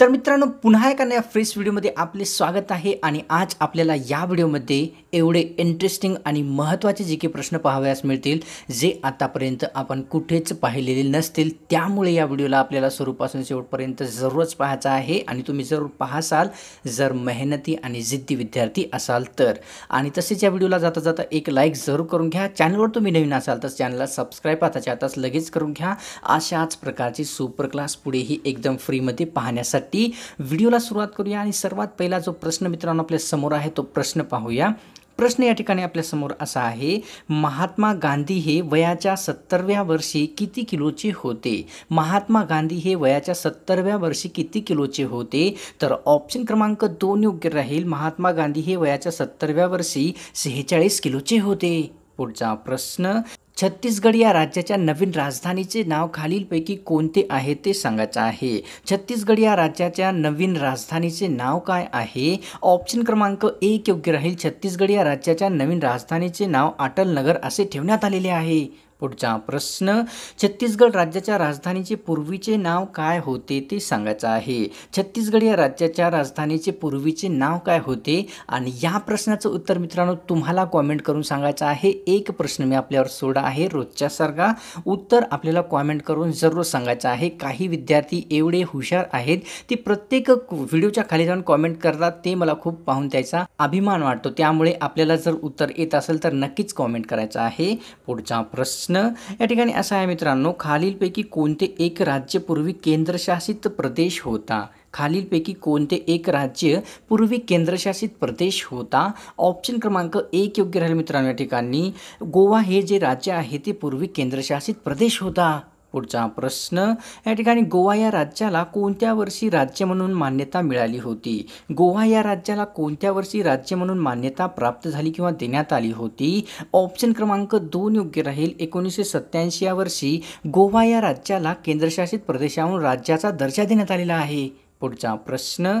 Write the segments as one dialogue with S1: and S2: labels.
S1: तर मित्रांनो पुन्हा एका नव्या फ्रेश व्हिडिओमध्ये आपले स्वागत आहे आणि आज आपल्याला या व्हिडिओमध्ये एवढे इंटरेस्टिंग आणि महत्त्वाचे जे काही प्रश्न पाहावयास मिळतील जे आतापर्यंत आपण कुठेच पाहिलेले नसतील त्यामुळे या व्हिडिओला आपल्याला स्वरूपासून शेवटपर्यंत जरूरच पाहायचा आहे आणि तुम्ही जरूर पाहासाल जर मेहनती आणि जिद्दी विद्यार्थी असाल तर आणि तसेच या व्हिडिओला जाता जाता एक लाईक जरूर करून घ्या चॅनलवर तुम्ही नवीन असाल तर चॅनलला सबस्क्राईब आताच्या आताच लगेच करून घ्या अशाच प्रकारची सुपर क्लास पुढेही एकदम फ्रीमध्ये पाहण्यासाठी ती व्हिडिओला सुरुवात करूया आणि सर्वात पहिला जो प्रश्न मित्रांनो आपल्या समोर आहे तो प्रश्न पाहूया प्रश्न या ठिकाणी आपल्यासमोर असा आहे महात्मा गांधी हे वयाच्या सत्तरव्या वर्षी किती किलोचे होते महात्मा गांधी हे वयाच्या सत्तरव्या वर्षी किती किलोचे होते तर ऑप्शन क्रमांक दोन योग्य राहील महात्मा गांधी हे वयाच्या सत्तरव्या वर्षी सेहेचाळीस किलोचे होते पुढचा प्रश्न छत्तीसगड या राज्याच्या नवीन राजधानीचे नाव खालीलपैकी कोणते आहे ते सांगायचं आहे छत्तीसगड या राज्याच्या नवीन राजधानीचे नाव काय आहे ऑप्शन क्रमांक एक योग्य राहील छत्तीसगड या राज्याच्या नवीन राजधानीचे नाव अटल नगर असे ठेवण्यात आलेले आहे पुढचा प्रश्न छत्तीसगड राज्याच्या राजधानीचे पूर्वीचे नाव काय होते ते सांगायचं आहे छत्तीसगड या राज्याच्या राजधानीचे पूर्वीचे नाव काय होते आणि या प्रश्नाचं उत्तर मित्रांनो तुम्हाला कॉमेंट करून सांगायचं आहे एक प्रश्न मी आपल्यावर सोडा आहे रोजच्या सारखा उत्तर आपल्याला कॉमेंट करून जरूर सांगायचं आहे काही विद्यार्थी एवढे हुशार आहेत ते प्रत्येक व्हिडिओच्या खाली जाऊन कॉमेंट करतात ते मला खूप पाहून त्याचा अभिमान वाटतो त्यामुळे आपल्याला जर उत्तर येत असेल तर नक्कीच कॉमेंट करायचं आहे पुढचा प्रश्न प्रश्न या ठिकाणी असा आहे मित्रांनो खालीलपैकी कोणते एक राज्य पूर्वी केंद्रशासित प्रदेश होता खालीलपैकी कोणते एक राज्य पूर्वी केंद्रशासित प्रदेश होता ऑप्शन क्रमांक एक योग्य राहील मित्रांनो या ठिकाणी गोवा हे जे राज्य आहे ते पूर्वी केंद्रशासित प्रदेश होता पुढचा प्रश्न या ठिकाणी गोवा या राज्याला कोणत्या वर्षी राज्य म्हणून मान्यता मिळाली होती गोवा या राज्याला कोणत्या वर्षी राज्य म्हणून मान्यता प्राप्त झाली किंवा देण्यात आली होती ऑप्शन क्रमांक दोन योग्य राहील एकोणीसशे सत्याऐंशी या वर्षी गोवा या राज्याला केंद्रशासित प्रदेशाहून राज्याचा दर्जा देण्यात आलेला आहे पुढचा प्रश्न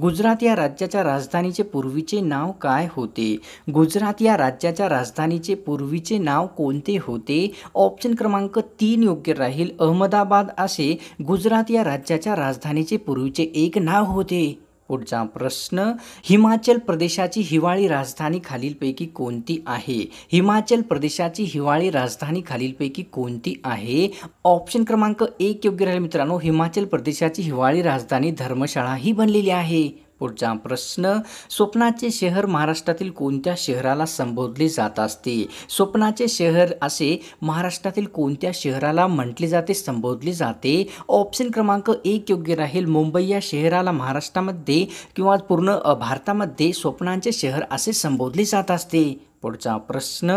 S1: गुजरात या राज्याच्या राजधानीचे पूर्वीचे नाव काय होते गुजरात या राज्याच्या राजधानीचे पूर्वीचे नाव कोणते होते ऑप्शन क्रमांक तीन योग्य राहील अहमदाबाद असे गुजरात या राज्याच्या राजधानीचे पूर्वीचे एक नाव होते पुढचा प्रश्न हिमाचल प्रदेशाची हिवाळी राजधानी खालीलपैकी कोणती आहे हिमाचल प्रदेशाची हिवाळी राजधानी खालीलपैकी कोणती आहे ऑप्शन क्रमांक एक योग्य राहील मित्रांनो हिमाचल प्रदेशाची हिवाळी राजधानी धर्मशाळा ही बनलेली आहे पुढचा प्रश्न स्वप्नाचे शहर महाराष्ट्रातील कोणत्या शहराला संबोधले जात असते स्वप्नाचे शहर असे महाराष्ट्रातील कोणत्या शहराला म्हटले जाते संबोधले जाते ऑप्शन क्रमांक एक योग्य राहील मुंबई या शहराला महाराष्ट्रामध्ये किंवा पूर्ण भारतामध्ये स्वप्नांचे शहर असे संबोधले जात असते पुढचा प्रश्न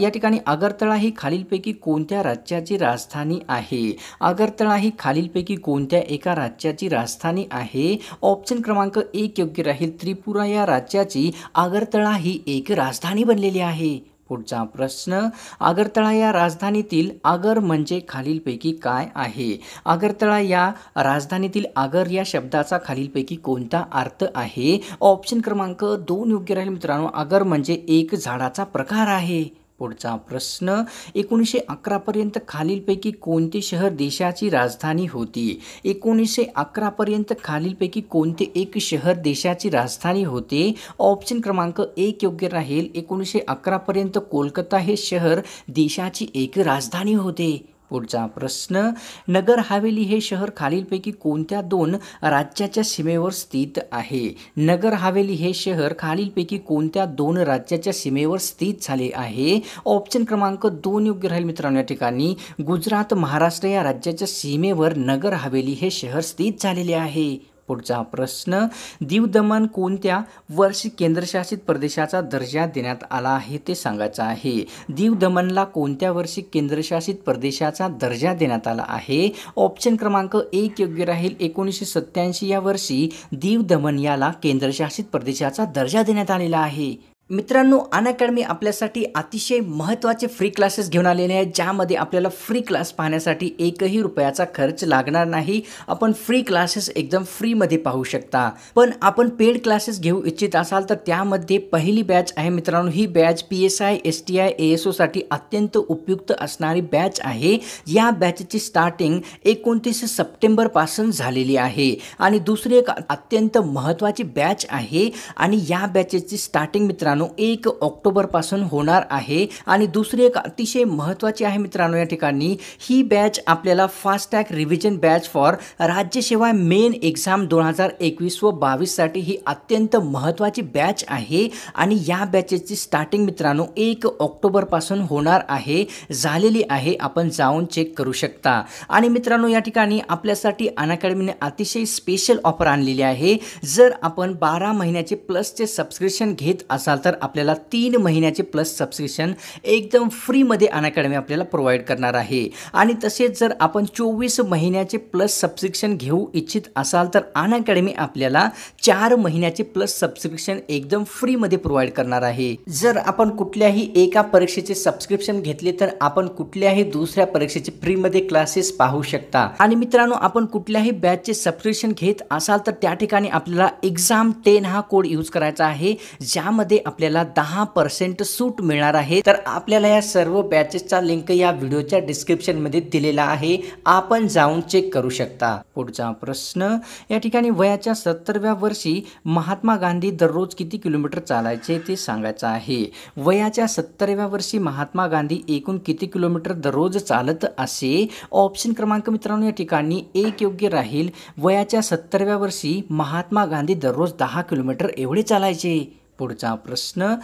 S1: या ठिकाणी आगरतळा ही खालीलपैकी कोणत्या राज्याची राजधानी आहे आगरतळा ही खालीलपैकी कोणत्या एका राज्याची राजधानी आहे ऑप्शन क्रमांक एक योग्य राहील त्रिपुरा या राज्याची आगरतळा ही एक राजधानी बनलेली आहे पुढचा प्रश्न आगरतळा या राजधानीतील आगर म्हणजे खालीलपैकी काय आहे आगरतळा या राजधानीतील आगर या शब्दाचा खालीलपैकी कोणता अर्थ आहे ऑप्शन क्रमांक दोन योग्य राहील मित्रांनो आगर म्हणजे एक झाडाचा प्रकार आहे पुढचा प्रश्न एकोणीसशे अकरापर्यंत खालीलपैकी कोणते शहर देशाची राजधानी होती एकोणीसशे अकरापर्यंत खालीलपैकी कोणते एक शहर देशाची राजधानी होते ऑप्शन क्रमांक एक योग्य राहील एकोणीसशे अकरापर्यंत कोलकाता हे शहर देशाची एक राजधानी होते पुढचा प्रश्न नगर हवेली हे शहर खालीलपैकी कोणत्या दोन राज्याच्या सीमेवर स्थित आहे नगर हवेली हे शहर खालीलपैकी कोणत्या दोन राज्याच्या सीमेवर स्थित झाले आहे ऑप्शन क्रमांक दोन योग्य राहील मित्रांनो या ठिकाणी गुजरात महाराष्ट्र या राज्याच्या सीमेवर नगर हवेली हे शहर स्थित झालेले आहे पुढचा प्रश्न दीव दमन कोणत्या वर्षी केंद्रशासित प्रदेशाचा दर्जा देण्यात आला आहे ते सांगायचं आहे दीव दमनला कोणत्या वर्षी केंद्रशासित प्रदेशाचा दर्जा देण्यात आला आहे ऑप्शन क्रमांक एक योग्य राहील एकोणीसशे सत्त्याऐंशी या वर्षी दीव दमन याला केंद्रशासित प्रदेशाचा दर्जा देण्यात आलेला आहे मित्रांनो अन अकॅडमी आपल्यासाठी अतिशय महत्त्वाचे फ्री क्लासेस घेऊन आलेले आहेत ज्यामध्ये आपल्याला फ्री क्लास पाहण्यासाठी एकही रुपयाचा खर्च लागणार नाही आपण फ्री क्लासेस एकदम फ्रीमध्ये पाहू शकता पण आपण पेड क्लासेस घेऊ इच्छित असाल तर त्यामध्ये पहिली बॅच आहे मित्रांनो ही batch P S I S T I A S ओसाठी अत्यंत उपयुक्त असणारी बॅच आहे या बॅचची स्टार्टिंग एकोणतीस सप्टेंबरपासून झालेली आहे आणि दुसरी एक अत्यंत महत्त्वाची बॅच आहे आणि या बॅचेसची स्टार्टिंग मित्रांनो मित्रांनो एक ऑक्टोबरपासून होणार आहे आणि दुसरी एक अतिशय महत्त्वाची आहे मित्रांनो या ठिकाणी ही बॅच आपल्याला फास्टॅग रिव्हिजन बॅच फॉर राज्यसेवा मेन एक्झाम दोन हजार एकवीस व बावीससाठी ही अत्यंत महत्त्वाची बॅच आहे आणि या बॅचेसची स्टार्टिंग मित्रांनो एक ऑक्टोबरपासून होणार आहे झालेली आहे आपण जाऊन चेक करू शकता आणि मित्रांनो या ठिकाणी आपल्यासाठी अकॅडमीने अतिशय स्पेशल ऑफर आणलेली आहे जर आपण बारा महिन्याचे प्लसचे सबस्क्रिप्शन घेत असाल तर तर आपल्याला तीन महिन्याचे प्लस सबस्क्रिप्शन एकदम फ्रीमध्ये अनअकॅडमी आपल्याला प्रोव्हाइड करणार आहे आणि तसेच जर आपण चोवीस महिन्याचे प्लस सबस्क्रिप्शन घेऊ इच्छित असाल तर अनअकॅडमी आपल्याला चार महिन्याचे प्लस सबस्क्रिप्शन एकदम फ्रीमध्ये प्रोव्हाइड करणार आहे जर आपण कुठल्याही एका परीक्षेचे सबस्क्रिप्शन घेतले तर आपण कुठल्याही दुसऱ्या परीक्षेचे फ्रीमध्ये क्लासेस पाहू शकता आणि मित्रांनो आपण कुठल्याही बॅचचे सबस्क्रिप्शन घेत असाल तर त्या ठिकाणी आपल्याला एक्झाम टेन हा कोड यूज करायचा आहे ज्यामध्ये आपल्याला दहा पर्सेंट सूट मिळणार आहे तर आपल्याला या सर्व बॅचेसचा लिंक या व्हिडिओच्या डिस्क्रिप्शनमध्ये दिलेला आहे आपण जाऊन चेक करू शकता पुढचा प्रश्न या ठिकाणी वयाच्या सत्तरव्या वर्षी महात्मा गांधी दररोज किती किलोमीटर चालायचे ते सांगायचं आहे वयाच्या सत्तरव्या वर्षी महात्मा गांधी एकूण किती किलोमीटर दररोज चालत असे ऑप्शन क्रमांक मित्रांनो या ठिकाणी एक योग्य राहील वयाच्या सत्तरव्या वर्षी महात्मा गांधी दररोज दहा किलोमीटर एवढे चालायचे पुढचा प्रश्न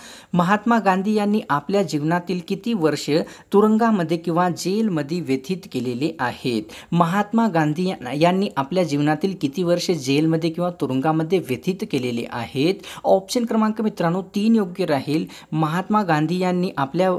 S1: महात्मा गांधी यांनी आपल्या जीवनातील किती वर्ष तुरुंगामध्ये किंवा जेलमध्ये व्यथित केलेले आहेत महात्मा गांधी यांनी आपल्या जीवनातील किती वर्ष जेलमध्ये किंवा तुरुंगामध्ये व्यथित केलेले आहेत ऑप्शन क्रमांक मित्रांनो तीन योग्य राहील महात्मा गांधी यांनी आपल्या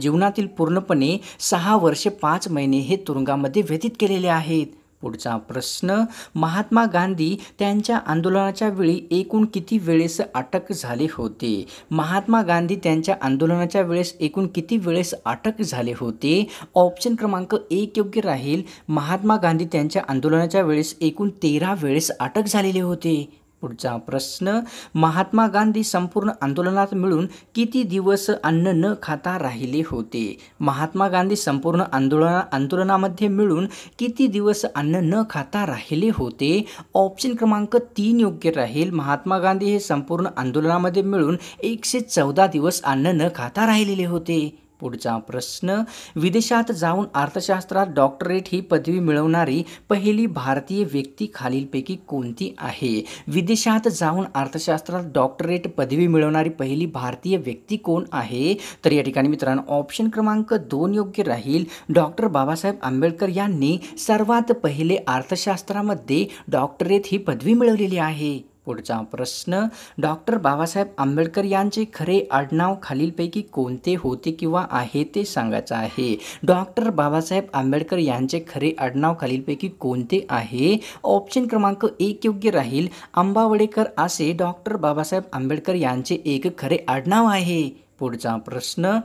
S1: जीवनातील पूर्णपणे सहा वर्षे पाच महिने हे तुरुंगामध्ये व्यतीत केलेले आहेत पुढचा प्रश्न महात्मा गांधी त्यांच्या आंदोलनाच्या वेळी एकूण किती वेळेस अटक झाले होते महात्मा गांधी त्यांच्या आंदोलनाच्या वेळेस एकूण किती वेळेस अटक झाले होते ऑप्शन क्रमांक एक योग्य राहील महात्मा गांधी त्यांच्या आंदोलनाच्या वेळेस एकूण तेरा वेळेस अटक झालेले होते पुढचा प्रश्न महात्मा गांधी संपूर्ण आंदोलनात मिळून किती दिवस अन्न न खाता राहिले होते महात्मा गांधी संपूर्ण आंदोलना आंदोलनामध्ये मिळून किती दिवस अन्न न खाता राहिले होते ऑप्शन क्रमांक तीन योग्य राहील महात्मा गांधी हे संपूर्ण आंदोलनामध्ये मिळून एकशे चौदा दिवस अन्न न खाता राहिलेले होते पुढचा प्रश्न विदेशात जाऊन अर्थशास्त्रात डॉक्टरेट ही पदवी मिळवणारी पहिली भारतीय व्यक्ती खालीलपैकी कोणती आहे विदेशात जाऊन अर्थशास्त्रात डॉक्टरेट पदवी मिळवणारी पहिली भारतीय व्यक्ती कोण आहे तर या ठिकाणी मित्रांनो ऑप्शन क्रमांक दोन योग्य राहील डॉक्टर बाबासाहेब आंबेडकर यांनी सर्वात पहिले अर्थशास्त्रामध्ये डॉक्टरेट ही पदवी मिळवलेली आहे पुढचा प्रश्न डॉक्टर बाबासाहेब आंबेडकर यांचे खरे आडनाव खालीलपैकी कोणते होते किंवा आहे ते सांगायचं आहे डॉक्टर बाबासाहेब आंबेडकर यांचे खरे आडनाव खालीलपैकी कोणते आहे ऑप्शन क्रमांक एक योग्य राहील आंबावडेकर असे डॉक्टर बाबासाहेब आंबेडकर यांचे एक खरे आडनाव आहे पुढचा प्रश्न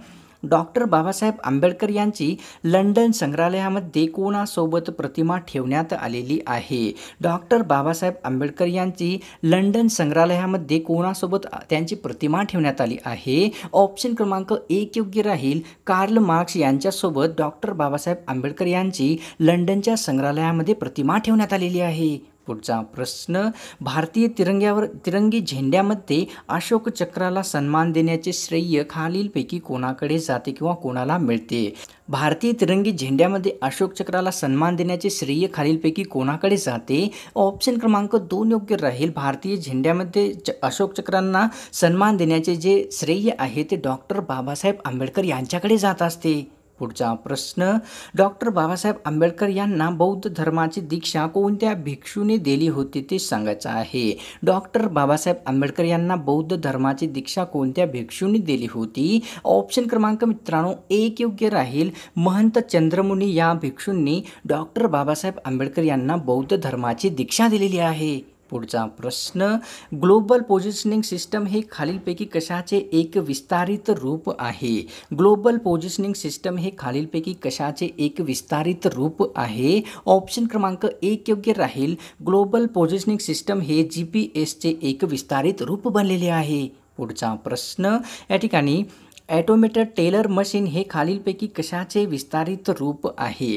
S1: डॉक्टर बाबासाहेब आंबेडकर यांची लंडन संग्रहालयामध्ये कोणासोबत प्रतिमा ठेवण्यात आलेली आहे डॉक्टर बाबासाहेब आंबेडकर यांची लंडन संग्रहालयामध्ये कोणासोबत त्यांची प्रतिमा ठेवण्यात आली आहे ऑप्शन क्रमांक एक योग्य राहील कार्ल मार्क्स यांच्यासोबत डॉक्टर बाबासाहेब आंबेडकर यांची लंडनच्या संग्रहालयामध्ये प्रतिमा ठेवण्यात आलेली आहे पुढचा प्रश्न भारतीय तिरंग्यावर तिरंगी झेंड्यामध्ये अशोक चक्राला सन्मान देण्याचे श्रेय खालीलपैकी कोणाकडे जाते किंवा कोणाला मिळते भारतीय तिरंगी झेंड्यामध्ये अशोक चक्राला सन्मान देण्याचे श्रेय खालीलपैकी कोणाकडे जाते ऑप्शन क्रमांक दोन योग्य राहील भारतीय झेंड्यामध्ये अशोक चक्रांना सन्मान देण्याचे जे श्रेय आहे ते डॉक्टर बाबासाहेब आंबेडकर यांच्याकडे जात असते पुढचा प्रश्न डॉक्टर बाबासाहेब आंबेडकर यांना बौद्ध धर्माची दीक्षा कोणत्या भिक्षूने दिली होती ते सांगायचं आहे डॉक्टर बाबासाहेब आंबेडकर यांना बौद्ध धर्माची दीक्षा कोणत्या भिक्षूने दिली होती ऑप्शन क्रमांक मित्रांनो एक योग्य राहील महंत चंद्रमुनी या भिक्षूंनी डॉक्टर बाबासाहेब आंबेडकर यांना बौद्ध धर्माची दीक्षा दिलेली आहे पुढचा प्रश्न ग्लोबल पोझिशनिंग सिस्टम हे खालीलपैकी कशाचे एक विस्तारित रूप आहे ग्लोबल पोझिशनिंग सिस्टम हे खालीलपैकी कशाचे एक विस्तारित रूप आहे ऑप्शन क्रमांक एक योग्य राहील ग्लोबल पोझिशनिंग सिस्टम हे जी पी एसचे एक विस्तारित रूप बनलेले आहे पुढचा प्रश्न या ठिकाणी ॲटोमेटेड टेलर मशीन हे खालीलपैकी कशाचे विस्तारित रूप आहे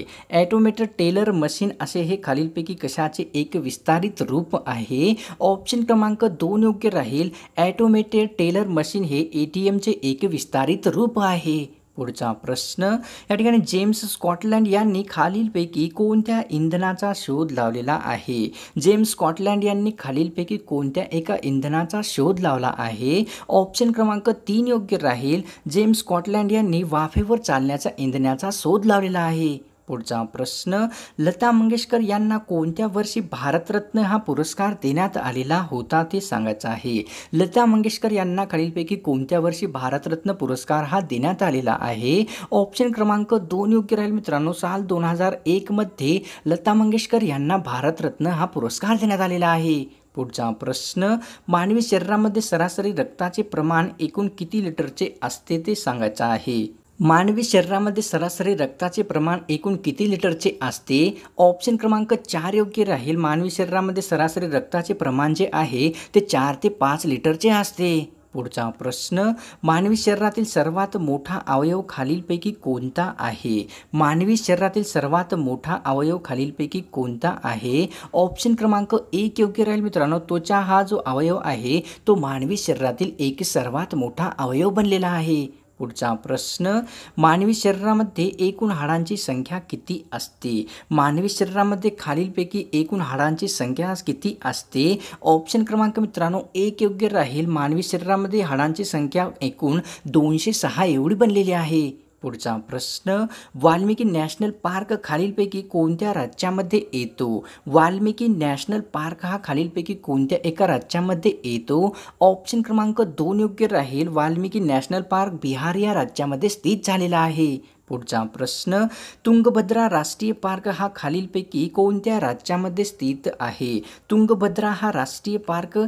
S1: ॲटोमेटेड टेलर मशीन असे हे खालीलपैकी कशाचे एक विस्तारित रूप आहे ऑप्शन क्रमांक दोन योग्य राहील ॲटोमेटेड टेलर मशीन हे ए टी एमचे एक विस्तारित रूप आहे पुढचा प्रश्न या ठिकाणी जेम्स स्कॉटलँड यांनी खालीलपैकी कोणत्या इंधनाचा शोध लावलेला आहे जेम्स स्कॉटलँड यांनी खालीलपैकी कोणत्या एका इंधनाचा शोध लावला आहे ऑप्शन क्रमांक तीन योग्य राहील जेम्स स्कॉटलँड यांनी वाफेवर चालण्याचा इंधनाचा शोध लावलेला आहे पुढचा प्रश्न लता मंगेशकर यांना कोणत्या वर्षी भारतरत्न हा पुरस्कार देण्यात आलेला होता ते सांगायचं आहे लता मंगेशकर यांना खालीलपैकी कोणत्या वर्षी भारतरत्न पुरस्कार हा देण्यात आलेला आहे ऑप्शन क्रमांक दोन योग्य राहील मित्रांनो साल दोन हजार एकमध्ये लता मंगेशकर यांना भारतरत्न हा पुरस्कार देण्यात आलेला आहे पुढचा प्रश्न मानवी शरीरामध्ये सरासरी रक्ताचे प्रमाण एकूण किती लिटरचे असते ते सांगायचं आहे मानवी शरीरामध्ये सरासरी रक्ताचे प्रमाण एकूण किती लिटरचे असते ऑप्शन क्रमांक चार योग्य राहील मानवी शरीरामध्ये सरासरी रक्ताचे प्रमाण जे आहे ते चार ते पाच लिटरचे असते पुढचा प्रश्न मानवी शरीरातील सर्वात मोठा अवयव खालीलपैकी कोणता आहे मानवी शरीरातील सर्वात मोठा अवयव खालीलपैकी कोणता आहे ऑप्शन क्रमांक एक योग्य राहील मित्रांनो त्वचा हा जो अवयव आहे तो मानवी शरीरातील एक सर्वात मोठा अवयव बनलेला आहे पुढचा प्रश्न मानवी शरीरामध्ये एकूण हाडांची संख्या किती असते मानवी शरीरामध्ये खालीलपैकी एकूण हाडांची संख्या किती असते ऑप्शन क्रमांक मित्रांनो एक योग्य राहील मानवी शरीरामध्ये हाडांची संख्या एकूण दोनशे सहा एवढी बनलेली आहे पुढचा प्रश्न वाल्मिकी नॅशनल पार्क खालीलपैकी कोणत्या राज्यामध्ये येतो वाल्मिकी नॅशनल पार्क हा खालीलपैकी कोणत्या एका राज्यामध्ये येतो ऑप्शन क्रमांक दोन योग्य राहील वाल्मिकी नॅशनल पार्क बिहार या राज्यामध्ये स्थित झालेला आहे पुढचा प्रश्न तुंगभद्रा राष्ट्रीय पार्क हा खालीलपैकी कोणत्या राज्यामध्ये स्थित आहे तुंगभद्रा हा राष्ट्रीय पार्क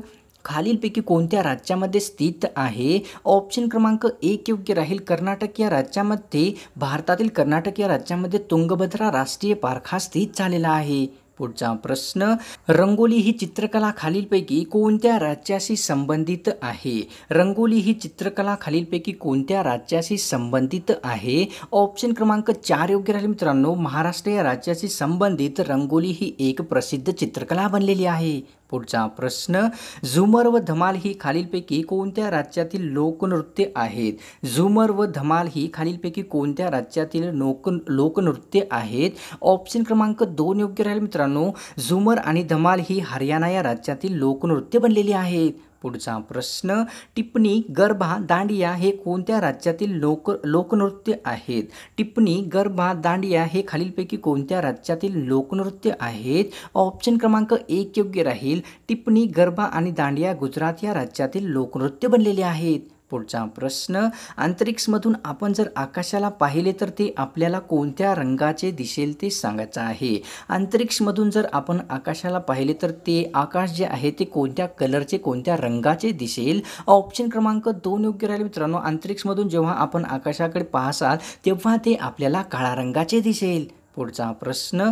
S1: खालीलपैकी कोणत्या राज्यामध्ये स्थित आहे ऑप्शन क्रमांक एक योग्य राहील कर्नाटक या राज्यामध्ये भारतातील कर्नाटक या राज्यामध्ये तुंगभद्रा राष्ट्रीय पार्क हा स्थित झालेला आहे पुढचा प्रश्न रंगोली ही चित्रकला खालीलपैकी कोणत्या राज्याशी संबंधित आहे रंगोली ही चित्रकला खालीलपैकी कोणत्या राज्याशी संबंधित आहे ऑप्शन क्रमांक चार योग्य राहील मित्रांनो महाराष्ट्र या राज्याशी संबंधित रंगोली ही एक प्रसिद्ध चित्रकला बनलेली आहे पुढचा प्रश्न झुमर व धमाल ही खालीलपैकी कोणत्या राज्यातील लोकनृत्य आहेत झुमर व धमाल ही खालीलपैकी कोणत्या राज्यातील लोक लोकनृत्य आहेत ऑप्शन क्रमांक दोन योग्य राहील मित्रांनो मित्रांनो झुमर आणि धमाल ही हरियाणा या राज्यातील लोकनृत्य बनलेली आहेत पुढचा प्रश्न टिपणी गरबा दांडिया हे कोणत्या राज्यातील लोक लोकनृत्य आहेत टिपणी गरबा दांडिया हे खालीलपैकी कोणत्या राज्यातील लोकनृत्य आहेत ऑप्शन क्रमांक एक योग्य राहील टिपणी गरबा आणि दांडिया गुजरात या राज्यातील लोकनृत्य बनलेले आहेत पुढचा प्रश्न अंतरिक्षमधून आपण जर आकाशाला पाहिले तर ते आपल्याला कोणत्या रंगाचे दिसेल ते सांगायचं आहे अंतरिक्षमधून जर आपण आकाशाला पाहिले तर ते आकाश जे आहे ते कोणत्या कलरचे कोणत्या रंगाचे दिसेल ऑप्शन क्रमांक दोन योग्य राहिले मित्रांनो अंतरिक्षमधून जेव्हा आपण आकाशाकडे पाहसाल तेव्हा ते आपल्याला काळा रंगाचे दिसेल पुढचा प्रश्न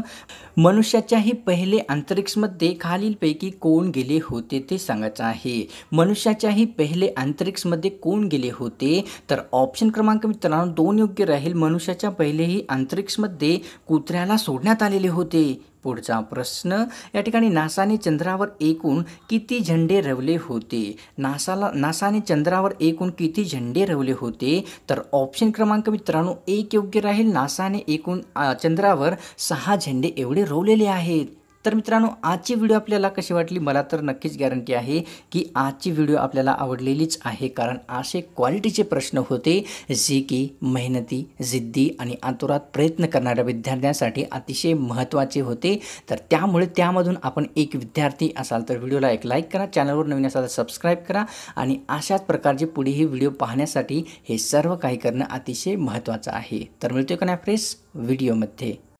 S1: मनुष्याच्याही पहिले अंतरिक्षमध्ये खालीलपैकी कोण गेले होते ते सांगायचं आहे मनुष्याच्याही पहिले अंतरिक्षमध्ये कोण गेले होते तर ऑप्शन क्रमांक मित्रांनो दोन योग्य राहील मनुष्याच्या पहिलेही अंतरिक्षमध्ये कुत्र्याला सोडण्यात आलेले होते पुढचा प्रश्न या ठिकाणी नासाने चंद्रावर एकूण किती झेंडे रवले होते नासाला नासाने चंद्रावर एकूण किती झेंडे रवले होते तर ऑप्शन क्रमांक मित्रांनो एक योग्य राहील नासाने एकूण चंद्रावर सहा झेंडे एवढे रवलेले आहेत तर मित्रांनो आजची व्हिडिओ आपल्याला कशी वाटली मला तर नक्कीच गॅरंटी आहे की आजची व्हिडिओ आपल्याला आवडलेलीच आहे कारण असे क्वालिटीचे प्रश्न होते जे की मेहनती जिद्दी आणि आतुरात प्रयत्न करणाऱ्या विद्यार्थ्यांसाठी अतिशय महत्त्वाचे होते तर त्यामुळे त्यामधून आपण एक विद्यार्थी असाल तर व्हिडिओला एक लाईक करा चॅनलवर नवीन असाल तर सबस्क्राईब करा आणि अशाच प्रकारचे पुढेही व्हिडिओ पाहण्यासाठी हे सर्व काही करणं अतिशय महत्त्वाचं आहे तर मिळतोय का नाही व्हिडिओमध्ये